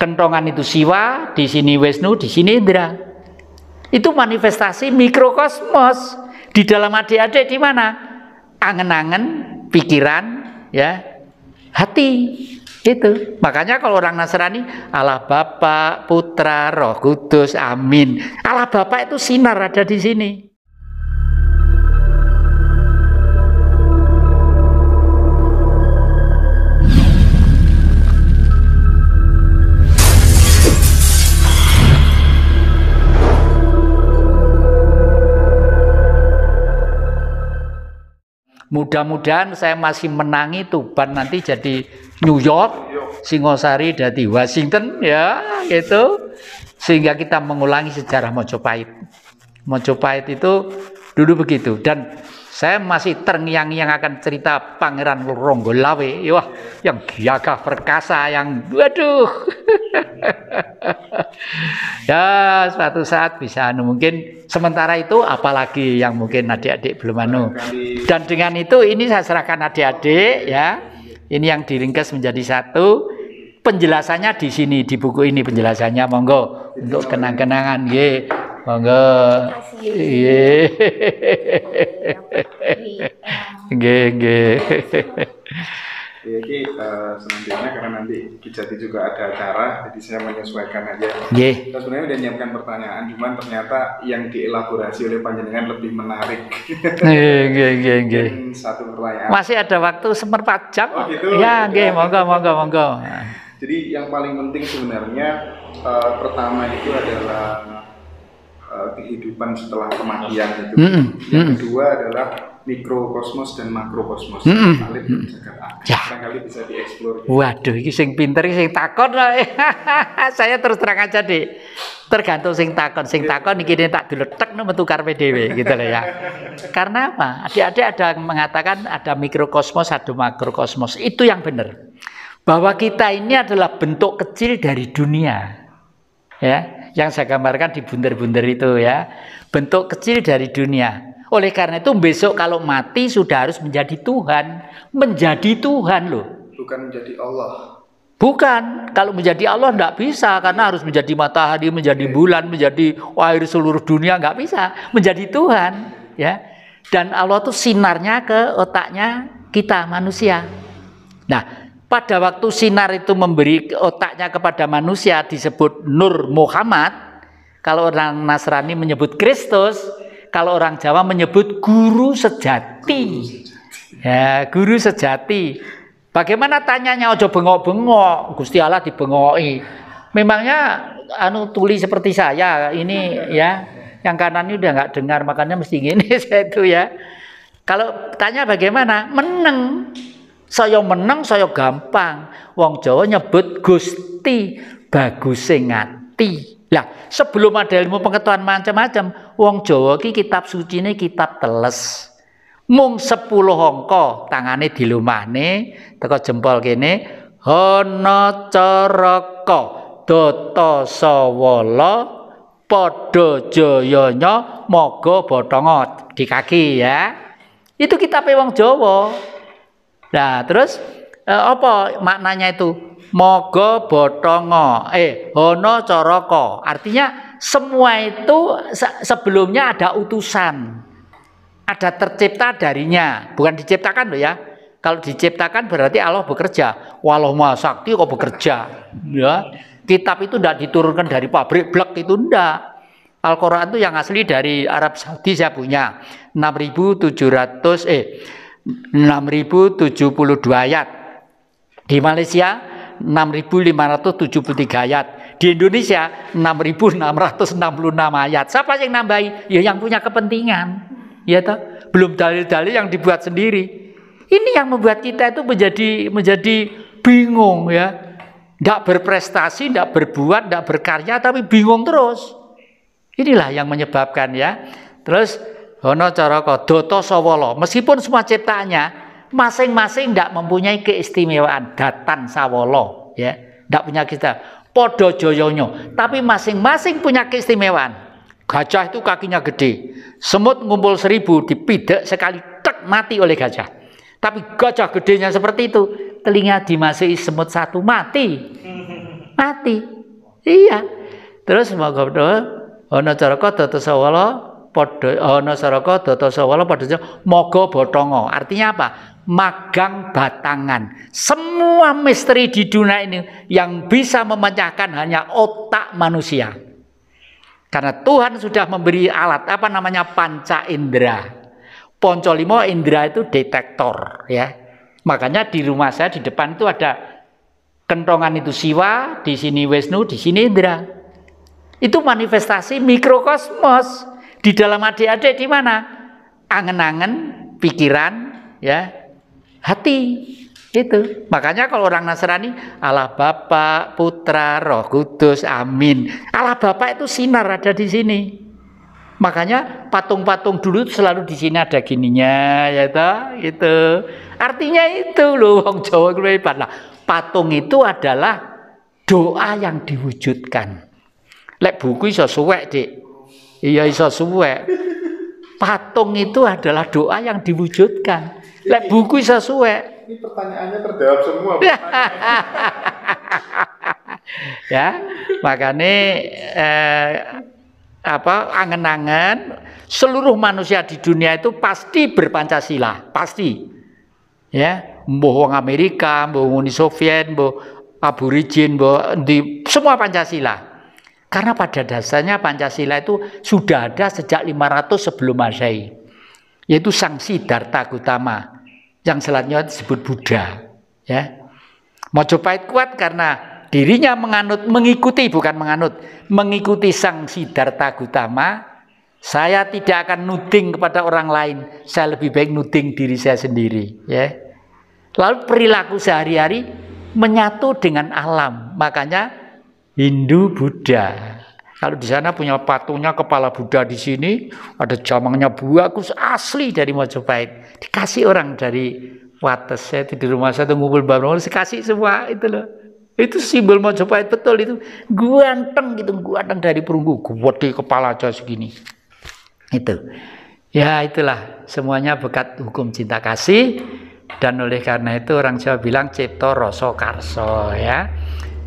kentongan itu siwa, di sini Wisnu, di sini Indra. Itu manifestasi mikrokosmos di dalam adik-adik di mana? Angen-angen, pikiran, ya, hati. Itu. Makanya kalau orang Nasrani, Allah Bapa, Putra, Roh Kudus, Amin. Allah Bapa itu sinar ada di sini. Mudah-mudahan saya masih menangi Tuban nanti jadi New York, Singosari dari Washington ya gitu. Sehingga kita mengulangi sejarah Mojopahit. Mojopahit itu dulu begitu dan saya masih terngiang yang akan cerita Pangeran Ronggolawe, wah yang gagah perkasa yang waduh ya suatu saat bisa anu mungkin sementara itu apalagi yang mungkin adik-adik belum anu dan dengan itu ini saya serahkan adik-adik ya ini yang diringkas menjadi satu penjelasannya di sini di buku ini penjelasannya monggo untuk kenang-kenangan ye monggo ye nggih ini iya, uh, eh, selanjutnya karena nanti Kijati juga ada acara, jadi saya menyesuaikan aja. Yeah. Kita sebenarnya udah nyiapkan pertanyaan, cuman ternyata yang dielaborasi oleh panjenengan lebih menarik. Oke, nggih, nggih, Satu pertanyaan. Masih ada waktu seperempat jam. Oh, gitu. Ya, nggih, monggo, monggo, monggo. Jadi yang paling penting sebenarnya uh, pertama itu adalah uh, kehidupan setelah kematian itu. Mm -mm. Yang kedua adalah mikrokosmos dan makrokosmos. Mm -hmm. mm Ya. Barangkali bisa dieksplor. Gitu. Waduh, ini sing pinter, ini sing takon. Saya terus terang aja deh. Tergantung sing takon, sing takon kini tak dulu tek metu tukar PDW gitu loh ya. Karena apa? Adik-adik ada yang mengatakan ada mikrokosmos, ada makrokosmos. Itu yang benar. Bahwa kita ini adalah bentuk kecil dari dunia. Ya, yang saya gambarkan di bunder-bunder itu ya. Bentuk kecil dari dunia oleh karena itu besok kalau mati sudah harus menjadi Tuhan, menjadi Tuhan loh. Bukan menjadi Allah. Bukan, kalau menjadi Allah tidak bisa karena harus menjadi matahari, menjadi bulan, menjadi air seluruh dunia nggak bisa, menjadi Tuhan, ya. Dan Allah tuh sinarnya ke otaknya kita manusia. Nah, pada waktu sinar itu memberi otaknya kepada manusia disebut Nur Muhammad. Kalau orang Nasrani menyebut Kristus, kalau orang Jawa menyebut guru sejati. Ya, guru sejati. Bagaimana tanyanya ojo bengok-bengok, Gusti Allah dibengoki. Memangnya anu tuli seperti saya ini ya, yang kanan ini udah nggak dengar makanya mesti gini saya itu ya. Kalau tanya bagaimana? Meneng. Saya meneng, saya gampang. Wong Jawa nyebut Gusti bagus ngati. Lah, sebelum ada ilmu pengetahuan macam-macam, wong Jawa ki kitab suci ini kitab teles. Mung 10 angka tangane dilumahne teko jempol kene hono caraka dota sawala padha jayanya moga di kaki ya. Itu kitab wong Jawa. Nah, terus eh, apa maknanya itu? Mogo botongo eh hono coroko artinya semua itu se sebelumnya ada utusan ada tercipta darinya bukan diciptakan loh ya kalau diciptakan berarti Allah bekerja walau sakti kok bekerja ya kitab itu tidak diturunkan dari pabrik blek itu ndak Al-Quran itu yang asli dari Arab Saudi saya punya 6.700 eh 6.072 ayat di Malaysia 6.573 ayat. Di Indonesia 6.666 ayat. Siapa yang nambahi? Ya yang punya kepentingan. Ya toh? Belum dalil-dalil yang dibuat sendiri. Ini yang membuat kita itu menjadi menjadi bingung ya. Tidak berprestasi, tidak berbuat, tidak berkarya, tapi bingung terus. Inilah yang menyebabkan ya. Terus, Hono cara doto sawolo. Meskipun semua ciptaannya masing-masing tidak mempunyai keistimewaan datan sawolo ya tidak punya kita podo joyonyo tapi masing-masing punya keistimewaan gajah itu kakinya gede semut ngumpul seribu dipidek sekali tek mati oleh gajah tapi gajah gedenya seperti itu telinga dimasuki semut satu mati mati iya terus semoga ana caraka sawolo podo oh no saraka data sawala podo moga botongo artinya apa magang batangan. Semua misteri di dunia ini yang bisa memecahkan hanya otak manusia. Karena Tuhan sudah memberi alat apa namanya panca indera. Poncolimo indera itu detektor ya. Makanya di rumah saya di depan itu ada kentongan itu siwa, di sini Wisnu, di sini Indra. Itu manifestasi mikrokosmos di dalam adik-adik di mana? Angen-angen, pikiran, ya hati. Itu. Makanya kalau orang Nasrani, Allah Bapa, Putra, Roh Kudus, Amin. Allah Bapa itu sinar ada di sini. Makanya patung-patung dulu selalu di sini ada gininya, ya itu itu. Artinya itu loh, wong Jawa hebat lah. Patung itu adalah doa yang diwujudkan. Lek buku iso suwek, Dik. Iya iso suwek patung itu adalah doa yang diwujudkan. Lek buku sesuai. Ini pertanyaannya terjawab semua. ya, makanya eh, apa angen-angen seluruh manusia di dunia itu pasti berpancasila, pasti. Ya, bohong Amerika, bohong Uni Soviet, bohong aborigin, bohong di semua Pancasila. Karena pada dasarnya Pancasila itu sudah ada sejak 500 sebelum Masehi. Yaitu Sang Siddhartha Gautama yang selanjutnya disebut Buddha, ya. Mojopahit kuat karena dirinya menganut mengikuti bukan menganut, mengikuti Sang Siddhartha Gautama. Saya tidak akan nuding kepada orang lain, saya lebih baik nuding diri saya sendiri, ya. Lalu perilaku sehari-hari menyatu dengan alam. Makanya Hindu Buddha. Kalau di sana punya patungnya kepala Buddha di sini, ada jamangnya bagus asli dari Majapahit. Dikasih orang dari Wates saya di rumah saya ngumpul bareng dikasih semua itu loh. Itu simbol Majapahit betul itu. Guanteng gitu, guanteng dari perunggu, buat di kepala aja segini. Itu. Ya itulah semuanya bekat hukum cinta kasih dan oleh karena itu orang Jawa bilang cipto rasa karso ya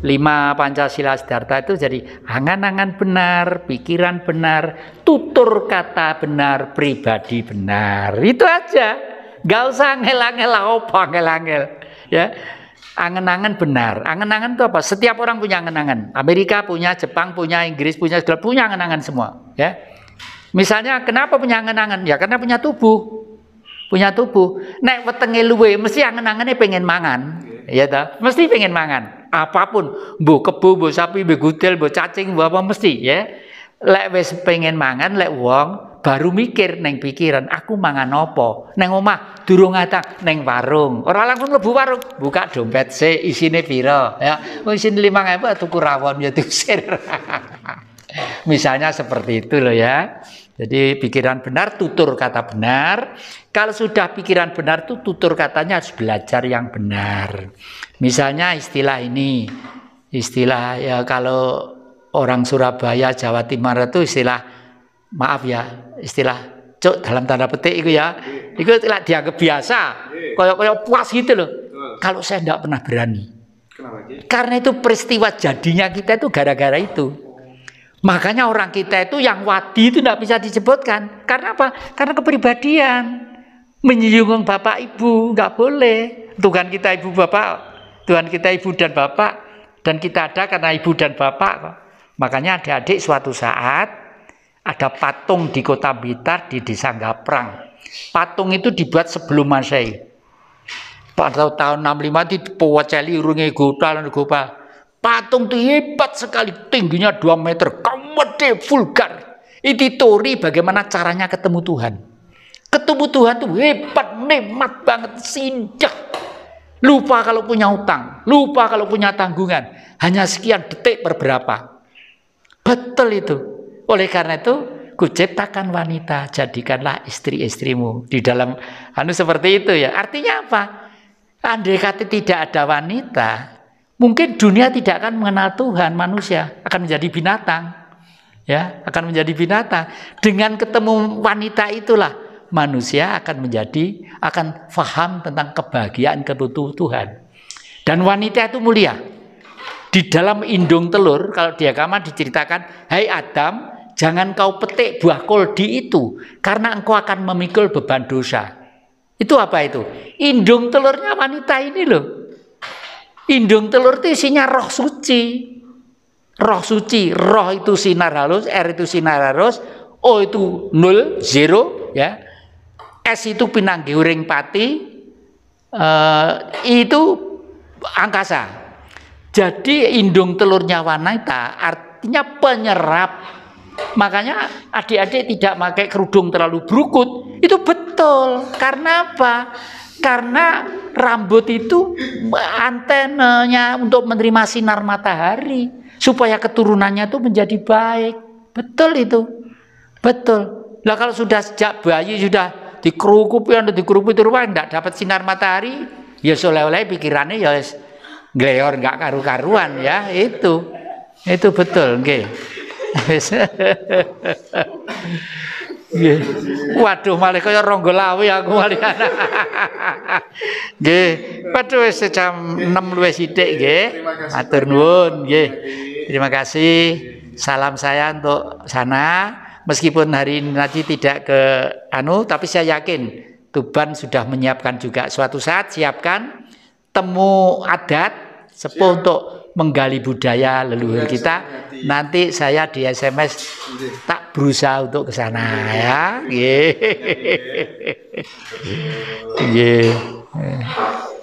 lima Pancasila Siddhartha itu jadi angan-angan benar, pikiran benar, tutur kata benar, pribadi benar. Itu aja. Gak usah ngelangel apa ngelangel. Ya. angan-angan benar. angan-angan itu apa? Setiap orang punya angan-angan Amerika punya, Jepang punya, Inggris punya, segala punya angan-angan semua. Ya. Misalnya kenapa punya angan-angan Ya karena punya tubuh. Punya tubuh. Nek wetenge luwe mesti angan-angannya pengen mangan ya dah mesti pengen mangan apapun bu kebu bu sapi bu gudel bu cacing bu apa mesti ya lek wis pengen mangan lek wong baru mikir neng pikiran aku mangan apa neng omah durung atang, neng warung Orang langsung mlebu warung buka dompet se isine pira ya mungkin limang ribu tuku rawon ya diusir misalnya seperti itu loh ya jadi pikiran benar tutur kata benar. Kalau sudah pikiran benar itu tutur katanya harus belajar yang benar. Misalnya istilah ini, istilah ya kalau orang Surabaya Jawa Timur itu istilah maaf ya istilah cuk dalam tanda petik itu ya itu tidak dianggap biasa Kayak-kayak puas gitu loh kalau saya tidak pernah berani karena itu peristiwa jadinya kita itu gara-gara itu Makanya orang kita itu yang wadi itu tidak bisa disebutkan. Karena apa? Karena kepribadian. Menyinggung bapak ibu, nggak boleh. Tuhan kita ibu bapak, Tuhan kita ibu dan bapak. Dan kita ada karena ibu dan bapak. Makanya adik-adik suatu saat ada patung di kota Bitar di desa Gaprang. Patung itu dibuat sebelum Masehi. Pada tahun 65 itu powacali urunge gopal gopal Patung itu hebat sekali, tingginya 2 meter, kawede vulgar. Itu Tori bagaimana caranya ketemu Tuhan. Ketemu Tuhan itu hebat, nikmat banget, sinjak. Lupa kalau punya utang, lupa kalau punya tanggungan. Hanya sekian detik berberapa. Betul itu. Oleh karena itu, kuciptakan wanita, jadikanlah istri-istrimu. Di dalam anu seperti itu ya. Artinya apa? Andai kata tidak ada wanita, Mungkin dunia tidak akan mengenal Tuhan, manusia akan menjadi binatang. Ya, akan menjadi binatang. Dengan ketemu wanita itulah manusia akan menjadi akan faham tentang kebahagiaan kebutuhan Tuhan. Dan wanita itu mulia. Di dalam indung telur kalau dia agama diceritakan, "Hai hey Adam, jangan kau petik buah koldi itu karena engkau akan memikul beban dosa." Itu apa itu? Indung telurnya wanita ini loh. Indung telur itu isinya roh suci. Roh suci, roh itu sinar halus, R itu sinar halus, O itu nol, zero, ya. S itu pinang uring pati, e, itu angkasa. Jadi indung telurnya wanita artinya penyerap. Makanya adik-adik tidak pakai kerudung terlalu berukut. Itu betul. Karena apa? Karena rambut itu antenanya untuk menerima sinar matahari supaya keturunannya itu menjadi baik. Betul itu. Betul. Lah kalau sudah sejak bayi sudah dikerukupi atau itu terus tidak dapat sinar matahari, ya seolah-olah pikirannya ya gleor nggak karu-karuan ya, itu. Itu betul, oke Okay. Yeah. Waduh malah kaya ronggo lawe aku malah. Nggih, padha wis jam 6 luwih sithik nggih. Matur nuwun nggih. Terima kasih. Salam saya untuk sana. Meskipun hari ini nanti tidak ke anu tapi saya yakin Tuban sudah menyiapkan juga suatu saat siapkan temu adat sepuh untuk menggali budaya leluhur iya, kita. Nanti saya di SMS tak berusaha untuk ke sana ya. Nggih. Nggih.